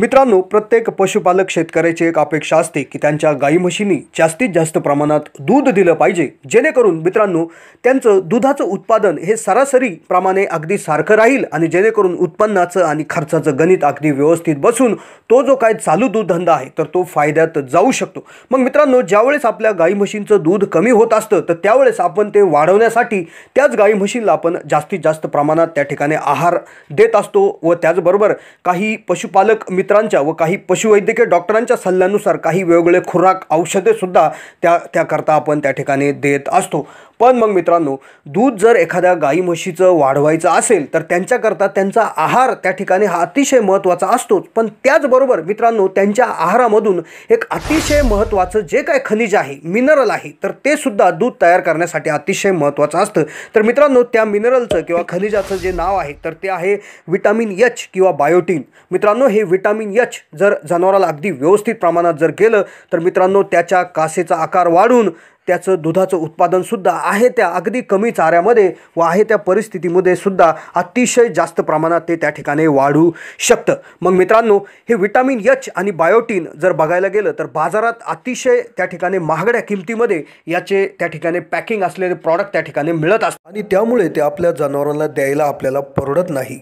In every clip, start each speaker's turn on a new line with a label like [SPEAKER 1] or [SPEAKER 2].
[SPEAKER 1] मित्रांनो प्रत्येक पशुपालक शेतकऱ्याची एक अपेक्षा असते की त्यांच्या गाई म्हशींनी जास्तीत जास्त प्रमाणात दूध दिलं पाहिजे जेणेकरून मित्रांनो त्यांचं दुधाचं उत्पादन हे सरासरी प्रमाणे अगदी सारखं राहील आणि जेणेकरून उत्पन्नाचं आणि खर्चाचं गणित अगदी व्यवस्थित बसून तो जो काय चालू दूध धंदा आहे तर तो फायद्यात जाऊ शकतो मग मित्रांनो ज्यावेळेस आपल्या गाई म्हशींचं दूध कमी होत असतं तर त्यावेळेस आपण ते वाढवण्यासाठी त्याच गाई म्हशींना आपण जास्तीत जास्त प्रमाणात त्या ठिकाणी आहार देत असतो व त्याचबरोबर काही पशुपालक मित्र मित्रांच्या व काही पशुवैद्यकीय डॉक्टरांच्या सल्ल्यानुसार काही वेगवेगळे खुराक औषधेसुद्धा त्या त्याकरता आपण त्या ठिकाणी देत असतो पण मग मित्रांनो दूध जर एखाद्या गाई म्हशीचं वाढवायचं असेल तर त्यांच्याकरता त्यांचा आहार त्या ठिकाणी हा अतिशय महत्त्वाचा असतोच पण त्याचबरोबर मित्रांनो त्यांच्या आहारामधून एक अतिशय महत्त्वाचं जे काय खनिज आहे मिनरल आहे तर ते सुद्धा दूध तयार करण्यासाठी अतिशय महत्त्वाचं असतं तर मित्रांनो त्या मिनरलचं किंवा खनिजाचं जे नाव आहे तर ते आहे विटामिन एच किंवा बायोटीन मित्रांनो हे विटामिन व्हिटॅमिन एच जर जनावराला अगदी व्यवस्थित प्रमाणात जर केलं तर मित्रांनो त्याच्या कासेचा आकार वाढून त्याचं दुधाचं उत्पादनसुद्धा आहे त्या अगदी कमी चाऱ्यामध्ये व आहे त्या परिस्थितीमध्ये सुद्धा अतिशय जास्त प्रमाणात ते त्या ठिकाणी वाढू शकतं मग मित्रांनो हे विटामिन एच आणि बायोटीन जर बघायला गेलं तर बाजारात अतिशय त्या ठिकाणी महागड्या किमतीमध्ये याचे त्या ठिकाणी पॅकिंग असलेले प्रॉडक्ट त्या ठिकाणी मिळत असतात आणि त्यामुळे ते आपल्या जनावरांना द्यायला आपल्याला परवडत नाही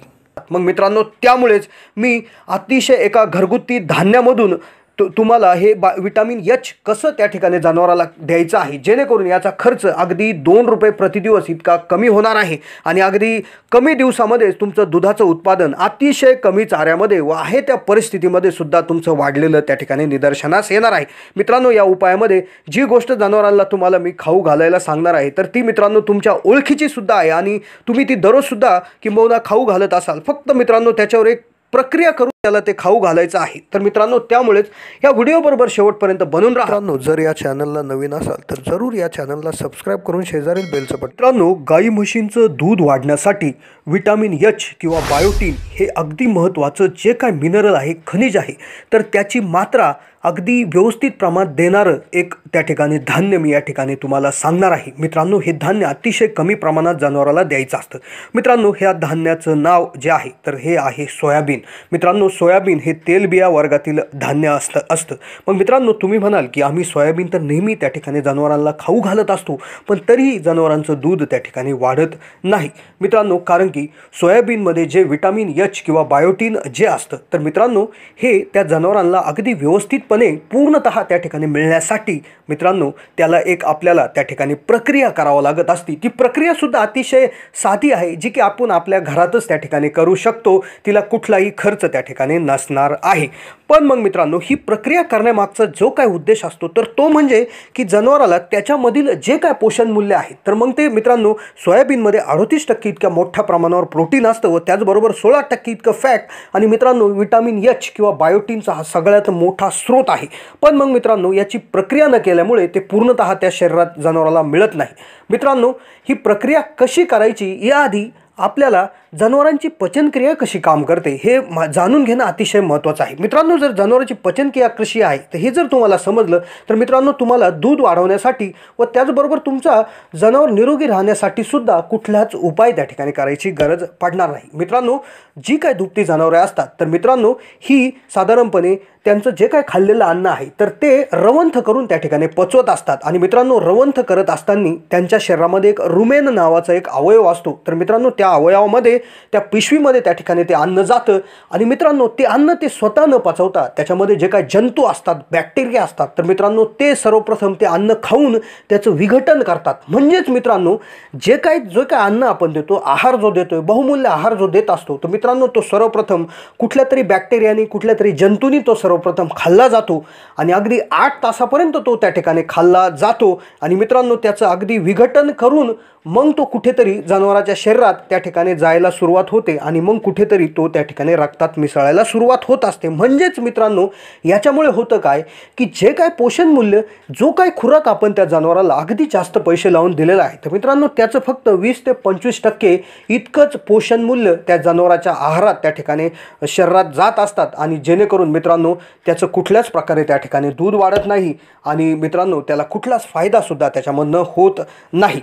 [SPEAKER 1] मग मित्रांनो त्यामुळेच मी अतिशय एका घरगुती धान्यामधून तु तुम्हाला हे बा विटामिन एच कसं त्या ठिकाणी जनावराला द्यायचं आहे जेणेकरून याचा खर्च अगदी दोन रुपये प्रतिदिवस इतका कमी होणार आहे आणि अगदी कमी दिवसामध्येच तुमचं दुधाचं उत्पादन अतिशय कमी चाऱ्यामध्ये व आहे त्या परिस्थितीमध्ये सुद्धा तुमचं वाढलेलं त्या ठिकाणी निदर्शनास येणार आहे मित्रांनो या उपायामध्ये जी गोष्ट जनावरांना तुम्हाला मी खाऊ घालायला सांगणार आहे तर ती मित्रांनो तुमच्या ओळखीची सुद्धा आहे आणि तुम्ही ती दररोजसुद्धा किंबहुना खाऊ घालत असाल फक्त मित्रांनो त्याच्यावर एक प्रक्रिया करून त्याला ते खाऊ घालायचं आहे तर मित्रांनो त्यामुळेच या व्हिडिओबरोबर शेवटपर्यंत बनून राहतो जर या चॅनलला नवीन असाल तर जरूर या चॅनलला सबस्क्राईब करून शेजारील बेलचं पट मित्रांनो गाई म्हशींचं दूध वाढण्यासाठी विटामिन एच किंवा बायोटीन हे अगदी महत्त्वाचं जे काय मिनरल आहे खनिज आहे तर त्याची मात्रा अगदी व्यवस्थित प्रमाणात देणारं एक त्या ठिकाणी धान्य मी या ठिकाणी तुम्हाला सांगणार आहे मित्रांनो हे धान्य अतिशय कमी प्रमाणात जनावराला द्यायचं असतं मित्रांनो ह्या धान्याचं नाव जे आहे तर हे आहे सोयाबीन मित्रांनो सोयाबीन हे तेलबिया वर्गातील धान्य असतं असतं मग मित्रांनो तुम्ही म्हणाल की आम्ही सोयाबीन तर नेहमी त्या ठिकाणी जनावरांना खाऊ घालत असतो पण तरीही जनावरांचं दूध त्या ठिकाणी वाढत नाही मित्रांनो कारण की सोयाबीनमध्ये जे विटामिन एच किंवा बायोटीन जे असतं तर मित्रांनो हे त्या जनावरांना अगदी व्यवस्थित पूर्णपणे पूर्णत त्या ठिकाणी मिळण्यासाठी मित्रांनो त्याला एक आपल्याला त्या ठिकाणी प्रक्रिया करावं लागत असती ती प्रक्रियासुद्धा अतिशय साधी आहे जी की आपण आपल्या घरातच त्या ठिकाणी करू शकतो तिला कुठलाही खर्च त्या ठिकाणी नसणार आहे पण मग मित्रांनो ही प्रक्रिया करण्यामागचा जो काय उद्देश असतो तर तो म्हणजे की जनावराला त्याच्यामधील जे काय पोषण मूल्य आहे तर मग ते मित्रांनो सोयाबीनमध्ये अडोतीस टक्के इतक्या मोठ्या प्रमाणावर प्रोटीन असतं व त्याचबरोबर सोळा टक्के इतकं फॅट आणि मित्रांनो विटामिन एच किंवा बायोटीनचा हा सगळ्यात मोठा स्रोत आहे पण मग मित्रांनो याची प्रक्रिया न केल्यामुळे ते पूर्णतः त्या शरीरात जनावराला मिळत नाही मित्रांनो ही प्रक्रिया कशी करायची याआधी आपल्याला जनावरांची पचनक्रिया कशी काम करते हे जाणून घेणं अतिशय महत्त्वाचं आहे मित्रांनो जर जनावरांची पचनक्रिया कशी आहे तर हे जर तुम्हाला समजलं तर मित्रांनो तुम्हाला दूध वाढवण्यासाठी व त्याचबरोबर तुमचा जनावर निरोगी राहण्यासाठी सुद्धा कुठलाच उपाय त्या ठिकाणी करायची गरज पडणार नाही मित्रांनो जी काय दुभती जनावरे असतात तर मित्रांनो ही साधारणपणे त्यांचं जे काय खाल्लेलं अन्न आहे तर ते रवंथ करून त्या ठिकाणी पचवत असतात आणि मित्रांनो रवंथ करत असताना त्यांच्या शरीरामध्ये एक रुमेन नावाचा एक अवयव असतो तर मित्रांनो त्या अवयवामध्ये त्या पिशवीमध्ये त्या ठिकाणी ते अन्न जातं आणि मित्रांनो ते अन्न ते स्वतः न पचवता त्याच्यामध्ये जे काही जंतू असतात बॅक्टेरिया असतात तर मित्रांनो ते सर्वप्रथम ते अन्न खाऊन त्याचं विघटन करतात म्हणजेच मित्रांनो जे काही जो काय अन्न आपण देतो आहार जो देतो बहुमूल्य आहार जो देत असतो तर मित्रांनो तो सर्वप्रथम कुठल्या तरी बॅक्टेरियानी कुठल्या तरी जंतूनी तो सर्वप्रथम खाल्ला जातो आणि अगदी आठ तासापर्यंत तो त्या ठिकाणी खाल्ला जातो आणि मित्रांनो त्याचं अगदी विघटन करून मग तो कुठेतरी जनावराच्या शरीरात त्या ठिकाणी जायला सुरुवात होते आणि मग कुठेतरी तो त्या ठिकाणी रक्तात मिसळायला सुरुवात होत असते म्हणजेच मित्रांनो याच्यामुळे होतं काय की जे काय पोषण मूल्य जो काय खुराक आपण त्या जनावराला अगदी जास्त पैसे लावून दिलेला आहे तर मित्रांनो त्याचं फक्त वीस ते पंचवीस टक्के इतकंच पोषण मूल्य त्या जनावराच्या आहारात त्या ठिकाणी शरीरात जात असतात आणि जेणेकरून मित्रांनो त्याचं कुठल्याच प्रकारे त्या ठिकाणी दूध वाढत नाही आणि मित्रांनो त्याला कुठलाच फायदासुद्धा त्याच्यामधनं होत नाही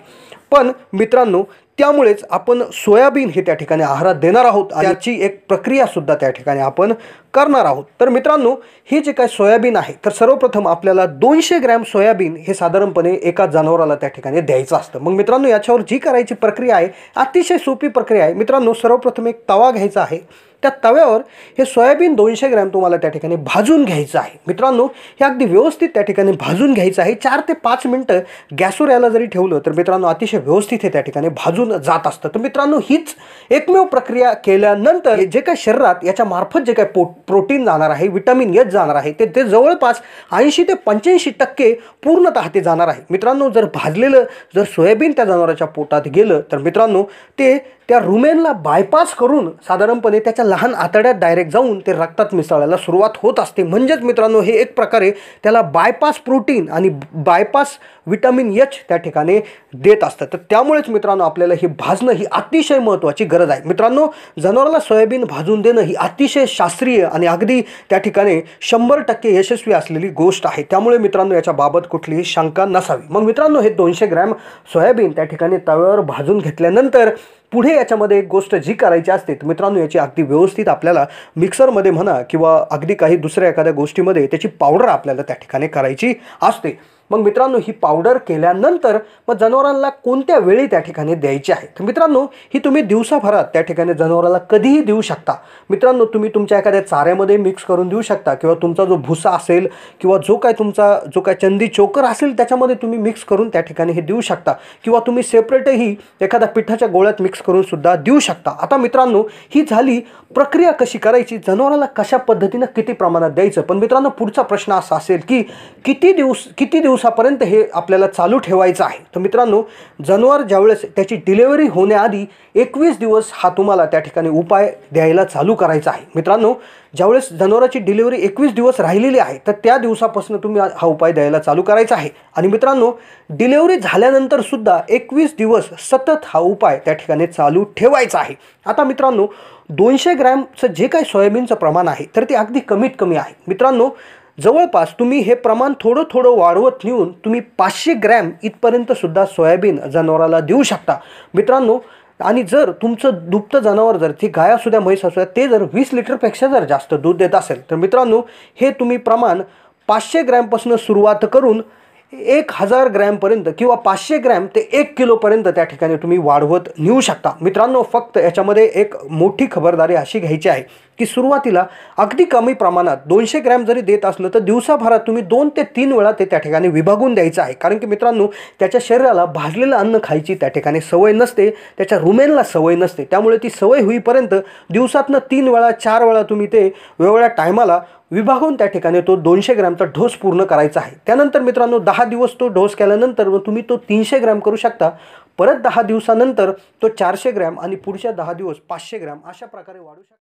[SPEAKER 1] पण मित्रांनो त्यामुळेच आपण सोयाबीन हे त्या ठिकाणी आहारात देणार आहोत त्याची एक प्रक्रिया सुद्धा त्या ठिकाणी आपण करणार आहोत तर मित्रांनो ही जे काय सोयाबीन आहे तर सर्वप्रथम आपल्याला दोनशे ग्रॅम सोयाबीन हे साधारणपणे एका जनावराला त्या ठिकाणी द्यायचं असतं मग मित्रांनो याच्यावर जी करायची प्रक्रिया आहे अतिशय सोपी प्रक्रिया आहे मित्रांनो सर्वप्रथम एक तवा घ्यायचा आहे त्या तव्यावर हे सोयाबीन दोनशे ग्रॅम तुम्हाला त्या ठिकाणी भाजून घ्यायचं आहे मित्रांनो हे अगदी व्यवस्थित त्या ठिकाणी भाजून घ्यायचं आहे चार ते पाच मिनटं गॅसवर यायला जरी ठेवलं तर मित्रांनो अतिशय व्यवस्थित हे त्या ठिकाणी भाजून जात असतं तर मित्रांनो हीच एकमेव प्रक्रिया केल्यानंतर जे काय शरीरात याच्यामार्फत मार्फत जे काय पोट प्रोटीन जाणार आहे विटॅमिन एच जाणार आहे ते ते जवळपास ऐंशी ते पंच्याऐंशी टक्के पूर्णतः ते जाणार आहे मित्रांनो जर भाजलेलं जर सोयाबीन त्या जनावराच्या पोटात गेलं तर मित्रांनो ते त्या रुमेनला बायपास करून साधारणपणे त्याच्या लहान आतड्यात डायरेक्ट जाऊन ते रक्तात मिसळायला सुरुवात होत असते म्हणजेच मित्रांनो हे एक प्रकारे त्याला बायपास प्रोटीन आणि बायपास विटॅमिन एच त्या ठिकाणी देत असतं तर त्यामुळेच मित्रांनो आपल्याला हे भाजणं ही अतिशय महत्त्वाची गरज आहे मित्रांनो जनावराला सोयाबीन भाजून देणं ही अतिशय शास्त्रीय आणि अगदी त्या ठिकाणी शंभर टक्के यशस्वी असलेली गोष्ट आहे त्यामुळे मित्रांनो याच्याबाबत कुठलीही शंका नसावी मग मित्रांनो हे दोनशे ग्रॅम सोयाबीन त्या ठिकाणी तव्यावर भाजून घेतल्यानंतर पुढे याच्यामध्ये एक गोष्ट जी करायची असते मित्रांनो याची अगदी व्यवस्थित आपल्याला मिक्सरमध्ये म्हणा किंवा अगदी काही दुसऱ्या एखाद्या गोष्टीमध्ये त्याची पावडर आपल्याला त्या ठिकाणी करायची असते मग मित्रांनो ही पावडर केल्यानंतर मग जनावरांना कोणत्या वेळी त्या ठिकाणी द्यायची आहे तर मित्रांनो ही तुम्ही दिवसाभरात त्या ठिकाणी जनावराला कधीही देऊ शकता मित्रांनो तुम्ही तुमच्या एखाद्या चाऱ्यामध्ये मिक्स करून देऊ शकता किंवा तुमचा जो भुसा असेल किंवा जो काय तुमचा जो काय चंदी चोकर असेल त्याच्यामध्ये तुम्ही मिक्स करून त्या ठिकाणी हे देऊ शकता किंवा तुम्ही सेपरेटही एखाद्या पिठाच्या गोळ्यात मिक्स करून सुद्धा देऊ शकता आता मित्रांनो ही झाली प्रक्रिया कशी करायची जनावराला कशा पद्धतीनं किती प्रमाणात द्यायचं पण मित्रांनो पुढचा प्रश्न असा असेल की किती दिवस किती दिवस दिवसापर्यंत हे आपल्याला चालू ठेवायचं आहे तर मित्रांनो जनावर ज्यावेळेस त्याची डिलेवरी होण्याआधी एकवीस दिवस हा तुम्हाला त्या ठिकाणी उपाय द्यायला चालू करायचा आहे मित्रांनो ज्यावेळेस जनावराची डिलिव्हरी एकवीस दिवस राहिलेली आहे तर त्या दिवसापासून तुम्ही हा उपाय द्यायला चालू करायचा आहे आणि मित्रांनो डिलेवरी सुद्धा एकवीस दिवस सतत हा उपाय त्या ठिकाणी चालू ठेवायचा आहे आता मित्रांनो दोनशे ग्रॅमचं जे काही सोयाबीनचं प्रमाण आहे तर ते अगदी कमीत कमी आहे मित्रांनो जवळपास तुम्ही हे प्रमाण थोडं थोडं वाढवत नेऊन तुम्ही पाचशे ग्रॅम इथपर्यंतसुद्धा सोयाबीन जनावराला देऊ शकता मित्रांनो आणि जर तुमचं दुप्त जनावर जर ती गाय असू म्हैस असू ते जर वीस लिटरपेक्षा जर जास्त दूध देत असेल तर मित्रांनो हे तुम्ही प्रमाण पाचशे ग्रॅमपासून सुरुवात करून एक हजार ग्रॅमपर्यंत किंवा पाचशे ग्रॅम ते एक किलोपर्यंत त्या ठिकाणी तुम्ही वाढवत नेऊ शकता मित्रांनो फक्त याच्यामध्ये एक मोठी खबरदारी अशी घ्यायची आहे की सुरुवातीला अगदी कमी प्रमाणात दोनशे ग्रॅम जरी देत असलं तर दिवसाभरात तुम्ही दोन ते तीन वेळा ते त्या ठिकाणी विभागून द्यायचं आहे कारण की मित्रांनो त्याच्या शरीराला भाजलेलं अन्न खायची त्या ठिकाणी सवय नसते त्याच्या रुमेनला सवय नसते त्यामुळे ती सवय होईपर्यंत दिवसातनं तीन वेळा चार वेळा तुम्ही ते वेगवेगळ्या टायमाला विभागून त्या ठिकाणी तो दोनशे ग्रॅमचा ढोस पूर्ण करायचा आहे त्यानंतर मित्रांनो दहा दिवस तो ढोस केल्यानंतर तुम्ही तो तीनशे ग्रॅम करू शकता परत दहा दिवसानंतर तो चारशे ग्रॅम आणि पुढच्या दहा दिवस पाचशे ग्रॅम अशा प्रकारे वाढू शकता